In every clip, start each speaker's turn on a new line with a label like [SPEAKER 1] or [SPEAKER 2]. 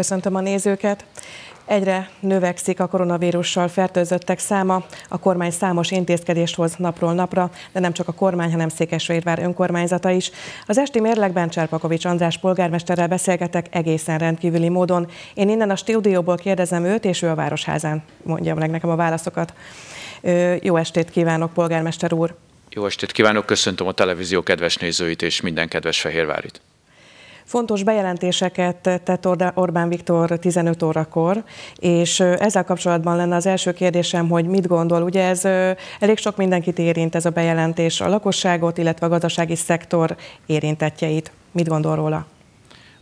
[SPEAKER 1] Köszöntöm a nézőket! Egyre növekszik a koronavírussal fertőzöttek száma. A kormány számos intézkedést hoz napról napra, de nem csak a kormány, hanem Székesfehérvár önkormányzata is. Az esti mérlegben Cserpakovics András polgármesterrel beszélgetek egészen rendkívüli módon. Én innen a stúdióból kérdezem őt, és ő a Városházán mondja meg nekem a válaszokat. Jó estét kívánok, polgármester úr!
[SPEAKER 2] Jó estét kívánok, köszöntöm a televízió kedves nézőit és minden kedves fehérvárit.
[SPEAKER 1] Fontos bejelentéseket tett Orbán Viktor 15 órakor, és ezzel kapcsolatban lenne az első kérdésem, hogy mit gondol. Ugye ez elég sok mindenkit érint ez a bejelentés, a lakosságot, illetve a gazdasági szektor érintetjeit. Mit gondol róla?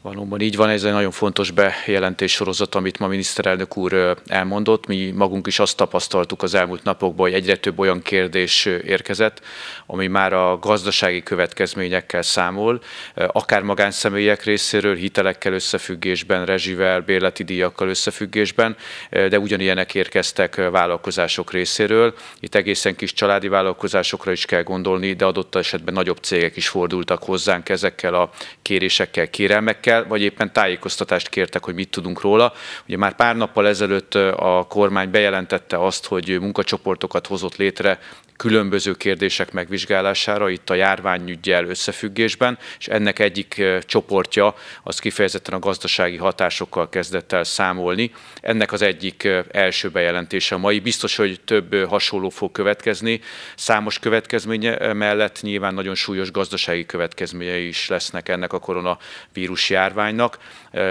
[SPEAKER 2] Valóban így van, ez egy nagyon fontos bejelentés sorozat, amit ma miniszterelnök úr elmondott. Mi magunk is azt tapasztaltuk az elmúlt napokban, hogy egyre több olyan kérdés érkezett, ami már a gazdasági következményekkel számol, akár magánszemélyek részéről, hitelekkel összefüggésben, rezsivel, bérleti díjakkal összefüggésben, de ugyanilyenek érkeztek vállalkozások részéről. Itt egészen kis családi vállalkozásokra is kell gondolni, de adott esetben nagyobb cégek is fordultak hozzánk ezekkel a kérésekkel, kérelmekkel értékel, vagy éppen tájékoztatást kértek, hogy mit tudunk róla. Ugye már pár nappal ezelőtt a kormány bejelentette azt, hogy munkacsoportokat hozott létre különböző kérdések megvizsgálására, itt a járványügyel összefüggésben, és ennek egyik csoportja az kifejezetten a gazdasági hatásokkal kezdett el számolni. Ennek az egyik első bejelentése a mai. Biztos, hogy több hasonló fog következni. Számos következménye mellett nyilván nagyon súlyos gazdasági következményei is lesznek ennek a koronavírus járványnak,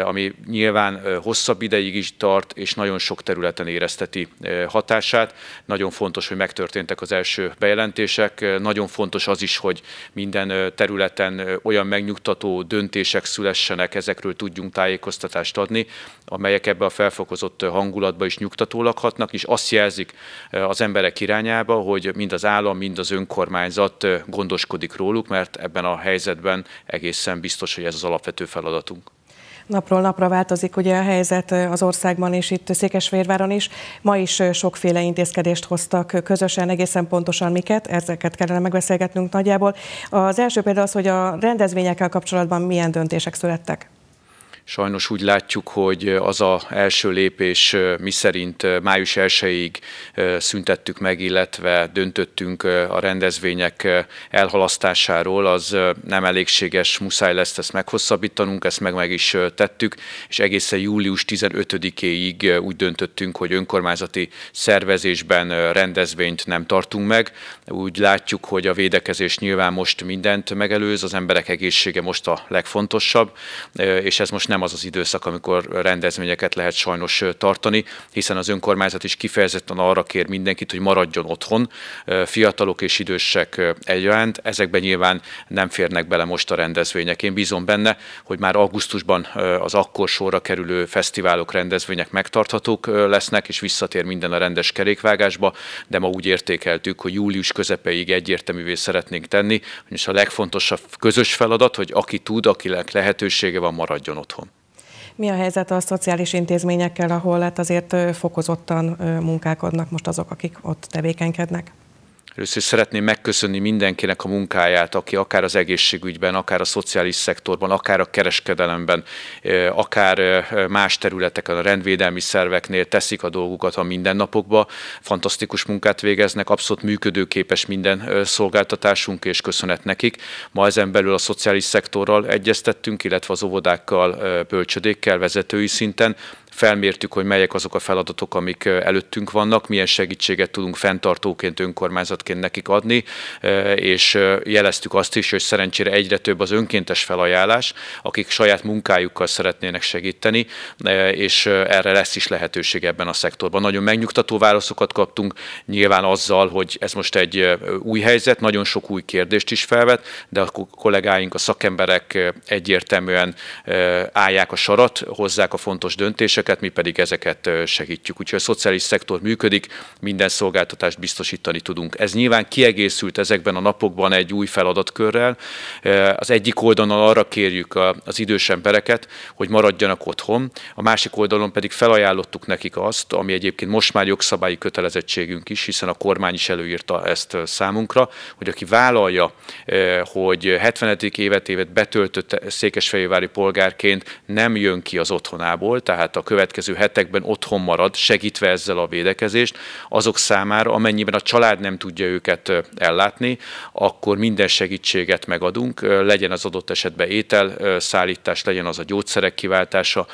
[SPEAKER 2] ami nyilván hosszabb ideig is tart, és nagyon sok területen érezteti hatását. Nagyon fontos, hogy megtörténtek az első bejelentések, nagyon fontos az is, hogy minden területen olyan megnyugtató döntések szülessenek, ezekről tudjunk tájékoztatást adni, amelyek ebbe a felfokozott hangulatba is nyugtató lakhatnak, és azt jelzik az emberek irányába, hogy mind az állam, mind az önkormányzat gondoskodik róluk, mert ebben a helyzetben egészen biztos, hogy ez az alapvető feladatunk.
[SPEAKER 1] Napról napra változik ugye a helyzet az országban és itt Székesvérváron is. Ma is sokféle intézkedést hoztak közösen, egészen pontosan miket, ezeket kellene megbeszélgetnünk nagyjából. Az első például az, hogy a rendezvényekkel kapcsolatban milyen döntések születtek.
[SPEAKER 2] Sajnos úgy látjuk, hogy az a első lépés, mi szerint május 1-ig szüntettük meg, illetve döntöttünk a rendezvények elhalasztásáról, az nem elégséges, muszáj lesz ezt meghosszabbítanunk, ezt meg meg is tettük, és egészen július 15-éig úgy döntöttünk, hogy önkormányzati szervezésben rendezvényt nem tartunk meg. Úgy látjuk, hogy a védekezés nyilván most mindent megelőz, az emberek egészsége most a legfontosabb, és ez most nem nem az az időszak, amikor rendezvényeket lehet sajnos tartani, hiszen az önkormányzat is kifejezetten arra kér mindenkit, hogy maradjon otthon, fiatalok és idősek egyaránt. Ezekben nyilván nem férnek bele most a rendezvények. Én bízom benne, hogy már augusztusban az akkor sorra kerülő fesztiválok, rendezvények megtarthatók lesznek, és visszatér minden a rendes kerékvágásba, de ma úgy értékeltük, hogy július közepeig egyértelművé szeretnénk tenni, és a legfontosabb közös feladat, hogy aki tud, akinek lehetősége van, maradjon otthon.
[SPEAKER 1] Mi a helyzet a szociális intézményekkel, ahol hát azért fokozottan munkálkodnak most azok, akik ott tevékenykednek?
[SPEAKER 2] Először is szeretném megköszönni mindenkinek a munkáját, aki akár az egészségügyben, akár a szociális szektorban, akár a kereskedelemben, akár más területeken, a rendvédelmi szerveknél teszik a dolgukat a mindennapokba. Fantasztikus munkát végeznek, abszolút működőképes minden szolgáltatásunk, és köszönet nekik. Ma ezen belül a szociális szektorral egyeztettünk, illetve az óvodákkal, bölcsödékkel, vezetői szinten, felmértük, hogy melyek azok a feladatok, amik előttünk vannak, milyen segítséget tudunk fenntartóként, önkormányzatként nekik adni, és jeleztük azt is, hogy szerencsére egyre több az önkéntes felajánlás, akik saját munkájukkal szeretnének segíteni, és erre lesz is lehetőség ebben a szektorban. Nagyon megnyugtató válaszokat kaptunk, nyilván azzal, hogy ez most egy új helyzet, nagyon sok új kérdést is felvet, de a kollégáink, a szakemberek egyértelműen állják a sarat, hozzák a fontos döntéseket, eszközöket, mi pedig ezeket segítjük. Úgyhogy a szociális szektor működik, minden szolgáltatást biztosítani tudunk. Ez nyilván kiegészült ezekben a napokban egy új feladatkörrel. Az egyik oldalon arra kérjük az idős embereket, hogy maradjanak otthon, a másik oldalon pedig felajánlottuk nekik azt, ami egyébként most már jogszabályi kötelezettségünk is, hiszen a kormány is előírta ezt számunkra, hogy aki vállalja, hogy 70. évet évet betöltött székesfehérvári polgárként nem jön ki az otthonából, tehát a következő hetekben otthon marad, segítve ezzel a védekezést, azok számára, amennyiben a család nem tudja őket ellátni, akkor minden segítséget megadunk, legyen az adott esetben étel, szállítás, legyen az a gyógyszerek kiváltása,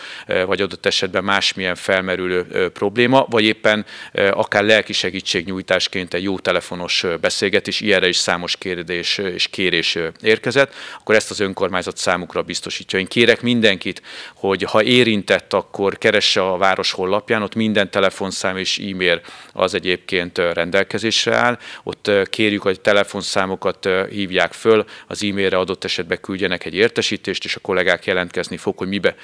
[SPEAKER 2] vagy adott esetben másmilyen felmerülő probléma, vagy éppen akár lelki segítségnyújtásként egy jó telefonos beszélgetés, ilyenre is számos kérdés és kérés érkezett, akkor ezt az önkormányzat számukra biztosítja. Én kérek mindenkit, hogy ha érintett, akkor keresse a város honlapján, ott minden telefonszám és e-mail az egyébként rendelkezésre áll. Ott kérjük, hogy telefonszámokat hívják föl, az e-mailre adott esetben küldjenek egy értesítést, és a kollégák jelentkezni fog, hogy mibe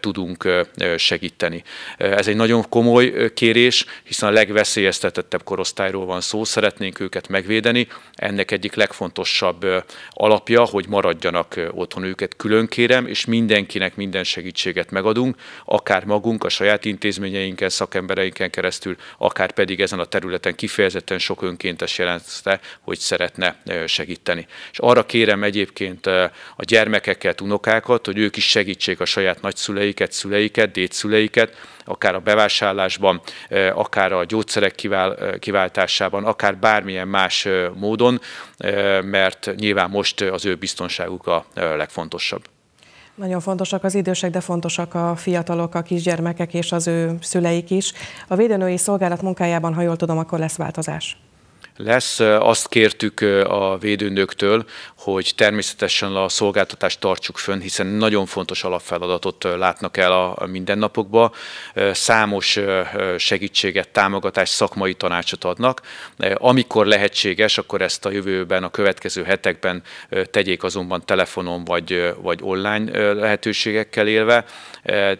[SPEAKER 2] tudunk segíteni. Ez egy nagyon komoly kérés, hiszen a legveszélyeztetettebb korosztályról van szó, szeretnénk őket megvédeni. Ennek egyik legfontosabb alapja, hogy maradjanak otthon őket. Külön kérem, és mindenkinek minden segítséget megadunk, akár maguk magunk a saját intézményeinken, szakembereinken keresztül, akár pedig ezen a területen kifejezetten sok önkéntes jelentette, hogy szeretne segíteni. És arra kérem egyébként a gyermekeket, unokákat, hogy ők is segítsék a saját nagyszüleiket, szüleiket, dédszüleiket, akár a bevásárlásban, akár a gyógyszerek kiváltásában, akár bármilyen más módon, mert nyilván most az ő biztonságuk a legfontosabb.
[SPEAKER 1] Nagyon fontosak az idősek, de fontosak a fiatalok, a kisgyermekek és az ő szüleik is. A védőnői szolgálat munkájában, ha jól tudom, akkor lesz változás
[SPEAKER 2] lesz. Azt kértük a védőnöktől, hogy természetesen a szolgáltatást tartsuk fönn, hiszen nagyon fontos alapfeladatot látnak el a mindennapokba. Számos segítséget, támogatást, szakmai tanácsot adnak. Amikor lehetséges, akkor ezt a jövőben, a következő hetekben tegyék azonban telefonon vagy, vagy online lehetőségekkel élve.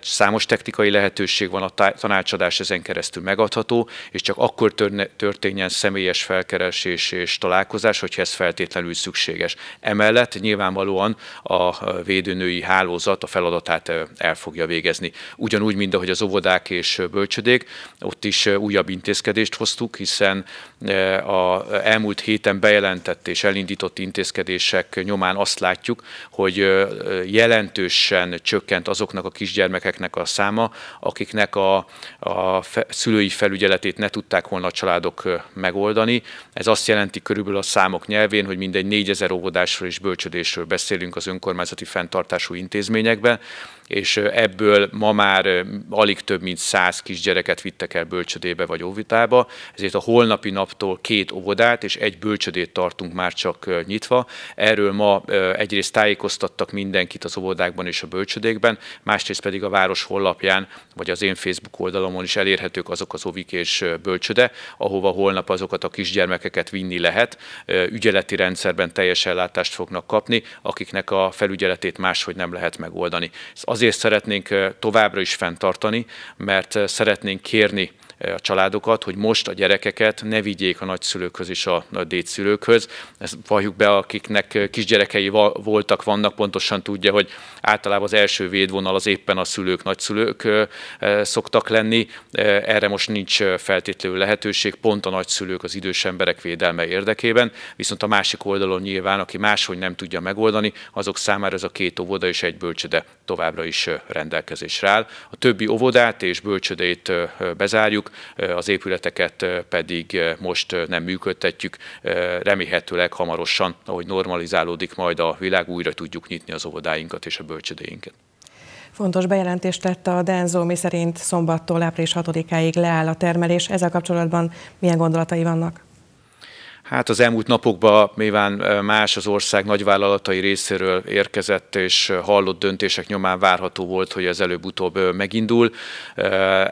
[SPEAKER 2] Számos technikai lehetőség van, a tanácsadás ezen keresztül megadható, és csak akkor történjen személyes fel felkeresés és találkozás, hogyha ez feltétlenül szükséges. Emellett nyilvánvalóan a védőnői hálózat a feladatát el fogja végezni. Ugyanúgy, mint ahogy az óvodák és bölcsödék, ott is újabb intézkedést hoztuk, hiszen a elmúlt héten bejelentett és elindított intézkedések nyomán azt látjuk, hogy jelentősen csökkent azoknak a kisgyermekeknek a száma, akiknek a, a szülői felügyeletét ne tudták volna a családok megoldani. Ez azt jelenti körülbelül a számok nyelvén, hogy mindegy 4000 óvodásról és bölcsödésről beszélünk az önkormányzati fenntartású intézményekben, és ebből ma már alig több mint száz kisgyereket vittek el bölcsödébe vagy óvitába, ezért a holnapi naptól két óvodát és egy bölcsödét tartunk már csak nyitva. Erről ma egyrészt tájékoztattak mindenkit az óvodákban és a bölcsödékben, másrészt pedig a város honlapján vagy az én Facebook oldalamon is elérhetők azok az óvik és bölcsöde, ahova holnap azokat a kisgyermekeket vinni lehet. Ügyeleti rendszerben teljes ellátást fognak kapni, akiknek a felügyeletét máshogy nem lehet megoldani. Ez Azért szeretnénk továbbra is fenntartani, mert szeretnénk kérni Eh, a családokat, hogy most a gyerekeket ne vigyék a nagyszülőkhöz és a dédszülőkhöz. Ezt valljuk be, akiknek eh, kisgyerekei voltak, vannak, pontosan tudja, hogy általában az első védvonal az éppen a szülők, nagyszülők eh, szoktak lenni. Erre most nincs feltétlenül lehetőség, pont a nagyszülők az idős emberek védelme érdekében, viszont a másik oldalon nyilván, aki máshogy nem tudja megoldani, azok számára ez a két óvoda és egy bölcsöde továbbra is rendelkezésre áll. A többi óvodát és bölcsödeit bezárjuk, használjuk, az épületeket pedig most nem működtetjük. Remélhetőleg hamarosan, ahogy normalizálódik majd a világ, újra tudjuk nyitni az óvodáinkat és a bölcsödéinket.
[SPEAKER 1] Fontos bejelentést tett a Denzo, mi szerint szombattól április 6-áig leáll a termelés. Ezzel kapcsolatban milyen gondolatai vannak?
[SPEAKER 2] Hát az elmúlt napokban mivel más az ország nagyvállalatai részéről érkezett és hallott döntések nyomán várható volt, hogy ez előbb-utóbb megindul.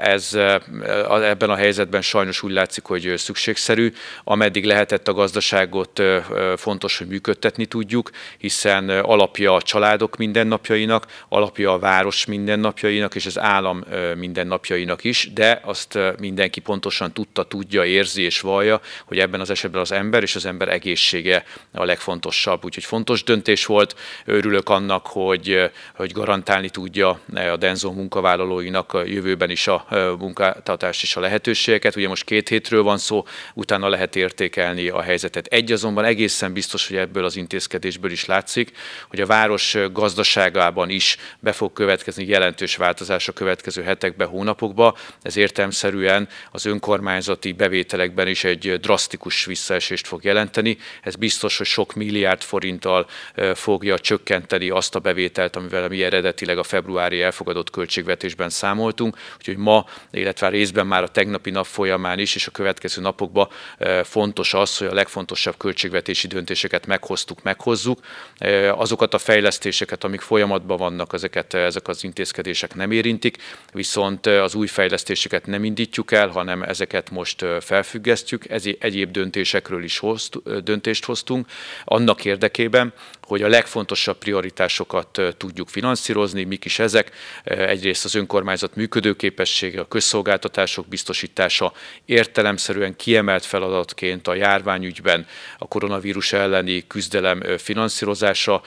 [SPEAKER 2] Ez ebben a helyzetben sajnos úgy látszik, hogy szükségszerű. Ameddig lehetett a gazdaságot fontos, hogy működtetni tudjuk, hiszen alapja a családok mindennapjainak, alapja a város mindennapjainak és az állam mindennapjainak is, de azt mindenki pontosan tudta, tudja, érzi és vallja, hogy ebben az esetben az ember, és az ember egészsége a legfontosabb. Úgyhogy fontos döntés volt. Örülök annak, hogy, hogy garantálni tudja a Denzo munkavállalóinak a jövőben is a munkáltatást és a lehetőségeket. Ugye most két hétről van szó, utána lehet értékelni a helyzetet. Egy azonban egészen biztos, hogy ebből az intézkedésből is látszik, hogy a város gazdaságában is be fog következni jelentős változás a következő hetekben, hónapokban. Ez értelmszerűen az önkormányzati bevételekben is egy drasztikus visszaesés visszaesést fog jelenteni. Ez biztos, hogy sok milliárd forinttal fogja csökkenteni azt a bevételt, amivel mi eredetileg a februári elfogadott költségvetésben számoltunk. Úgyhogy ma, illetve részben már a tegnapi nap folyamán is, és a következő napokban fontos az, hogy a legfontosabb költségvetési döntéseket meghoztuk, meghozzuk. Azokat a fejlesztéseket, amik folyamatban vannak, ezeket, ezek az intézkedések nem érintik, viszont az új fejlesztéseket nem indítjuk el, hanem ezeket most felfüggesztjük. Ez egyéb döntésekről is hozt, döntést hoztunk, annak érdekében, hogy a legfontosabb prioritásokat tudjuk finanszírozni, mik is ezek. Egyrészt az önkormányzat működőképessége, a közszolgáltatások biztosítása értelemszerűen kiemelt feladatként a járványügyben a koronavírus elleni küzdelem finanszírozása,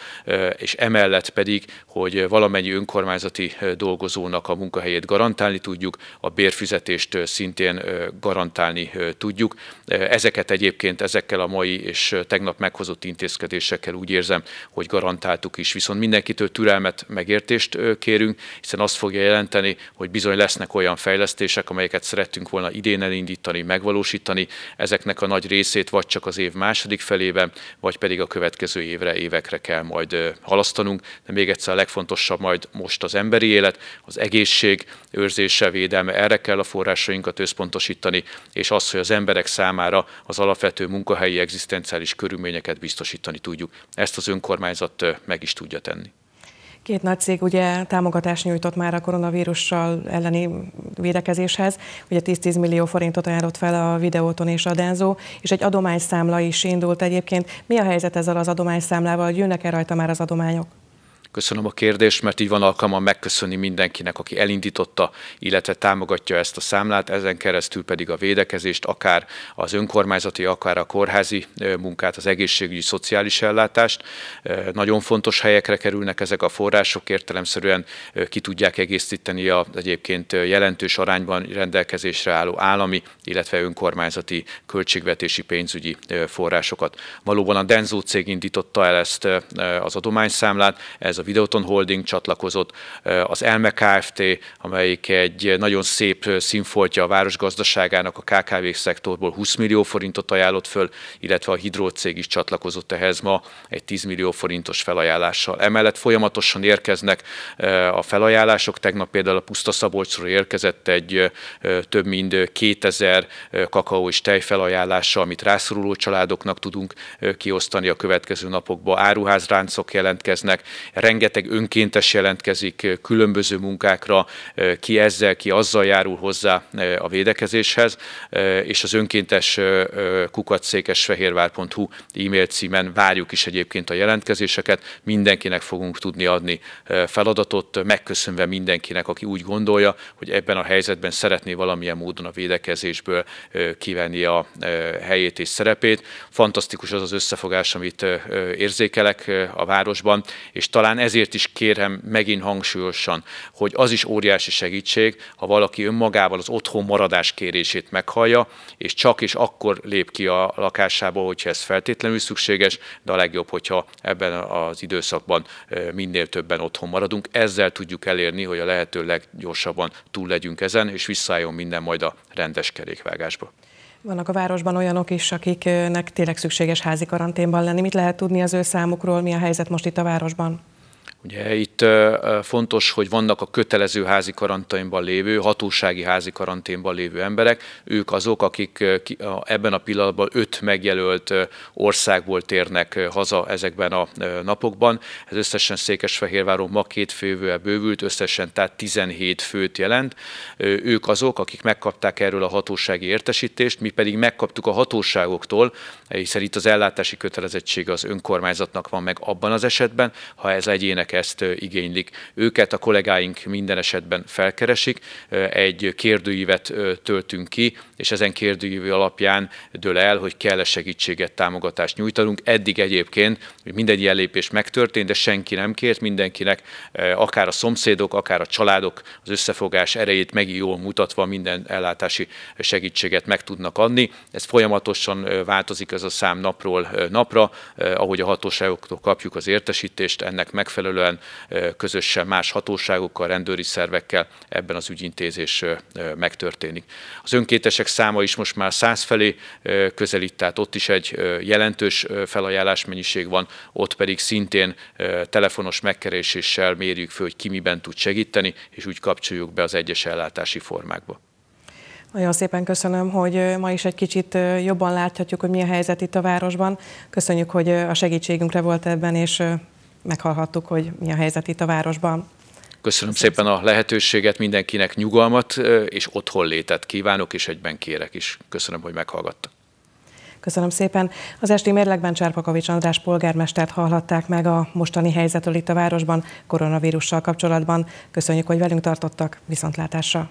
[SPEAKER 2] és emellett pedig, hogy valamennyi önkormányzati dolgozónak a munkahelyét garantálni tudjuk, a bérfizetést szintén garantálni tudjuk. Ezeket egyébként ezekkel a mai és tegnap meghozott intézkedésekkel úgy érzem, hogy garantáltuk is. Viszont mindenkitől türelmet, megértést kérünk, hiszen azt fogja jelenteni, hogy bizony lesznek olyan fejlesztések, amelyeket szerettünk volna idén elindítani, megvalósítani. Ezeknek a nagy részét vagy csak az év második felében, vagy pedig a következő évre, évekre kell majd halasztanunk. De még egyszer a legfontosabb majd most az emberi élet, az egészség őrzése, védelme, erre kell a forrásainkat összpontosítani, és az, hogy az emberek számára az alapvető munkahelyi egzisztenciális körülményeket biztosítani tudjuk. Ezt az önkormányzat meg is tudja tenni.
[SPEAKER 1] Két nagy cég ugye támogatást nyújtott már a koronavírussal elleni védekezéshez, ugye 10-10 millió forintot ajánlott fel a videóton és a Denzo, és egy adományszámla is indult egyébként. Mi a helyzet ezzel az adományszámlával, jönnek-e rajta már az adományok?
[SPEAKER 2] Köszönöm a kérdést, mert így van alkalma megköszönni mindenkinek, aki elindította, illetve támogatja ezt a számlát, ezen keresztül pedig a védekezést, akár az önkormányzati, akár a kórházi munkát, az egészségügyi, szociális ellátást. Nagyon fontos helyekre kerülnek ezek a források, értelemszerűen ki tudják egészíteni a egyébként jelentős arányban rendelkezésre álló állami, illetve önkormányzati költségvetési pénzügyi forrásokat. Valóban a Denzó cég indította el ezt az adományszámlát, ez a Videoton Holding csatlakozott, az Elme Kft., amelyik egy nagyon szép színfoltja a városgazdaságának, a KKV szektorból 20 millió forintot ajánlott föl, illetve a Hidró cég is csatlakozott ehhez ma egy 10 millió forintos felajánlással. Emellett folyamatosan érkeznek a felajánlások, tegnap például a Puszta Szabolcsról érkezett egy több mint 2000 kakaó és tej felajánlása, amit rászoruló családoknak tudunk kiosztani a következő napokban. Áruházráncok jelentkeznek, rengeteg önkéntes jelentkezik különböző munkákra, ki ezzel, ki azzal járul hozzá a védekezéshez, és az önkéntes kukacszékesfehérvár.hu e-mail címen várjuk is egyébként a jelentkezéseket, mindenkinek fogunk tudni adni feladatot, megköszönve mindenkinek, aki úgy gondolja, hogy ebben a helyzetben szeretné valamilyen módon a védekezésből kivenni a helyét és szerepét. Fantasztikus az az összefogás, amit érzékelek a városban, és talán talán ezért is kérem megint hangsúlyosan, hogy az is óriási segítség, ha valaki önmagával az otthon maradás kérését meghallja, és csak és akkor lép ki a lakásába, hogyha ez feltétlenül szükséges, de a legjobb, hogyha ebben az időszakban minél többen otthon maradunk. Ezzel tudjuk elérni, hogy a lehető leggyorsabban túl legyünk ezen, és visszaálljon minden majd a rendes kerékvágásba.
[SPEAKER 1] Vannak a városban olyanok is, akiknek tényleg szükséges házi karanténban lenni. Mit lehet tudni az ő számukról, mi a helyzet most itt a városban?
[SPEAKER 2] Ugye itt fontos, hogy vannak a kötelező házi karanténban lévő, hatósági házi karanténban lévő emberek, ők azok, akik ebben a pillanatban öt megjelölt országból térnek haza ezekben a napokban. Ez összesen Székesfehérváron ma két fővel bővült, összesen tehát 17 főt jelent. Ők azok, akik megkapták erről a hatósági értesítést, mi pedig megkaptuk a hatóságoktól, hiszen itt az ellátási kötelezettség az önkormányzatnak van meg abban az esetben, ha ez egyének ezt igénylik. Őket a kollégáink minden esetben felkeresik, egy kérdőívet töltünk ki, és ezen kérdőív alapján dől el, hogy kell-e segítséget, támogatást nyújtanunk. Eddig egyébként minden ilyen lépés megtörtént, de senki nem kért, mindenkinek akár a szomszédok, akár a családok az összefogás erejét meg jól mutatva minden ellátási segítséget meg tudnak adni. Ez folyamatosan változik ez a szám napról napra, ahogy a hatóságoktól kapjuk az értesítést, ennek megfelelően megfelelően közösen más hatóságokkal, rendőri szervekkel ebben az ügyintézés megtörténik. Az önkéntesek száma is most már száz felé közelít, tehát ott is egy jelentős felajánlás mennyiség van, ott pedig szintén telefonos megkereséssel mérjük föl, hogy ki miben tud segíteni, és úgy kapcsoljuk be az egyes ellátási formákba.
[SPEAKER 1] Nagyon szépen köszönöm, hogy ma is egy kicsit jobban láthatjuk, hogy mi a helyzet itt a városban. Köszönjük, hogy a segítségünkre volt ebben, és meghallhattuk, hogy mi a helyzet itt a városban.
[SPEAKER 2] Köszönöm szépen a lehetőséget, mindenkinek nyugalmat és otthonlétet kívánok, és egyben kérek is. Köszönöm, hogy meghallgattak.
[SPEAKER 1] Köszönöm szépen. Az esti mérlegben Csárpakavics András polgármestert hallhatták meg a mostani helyzetről itt a városban koronavírussal kapcsolatban. Köszönjük, hogy velünk tartottak. Viszontlátásra!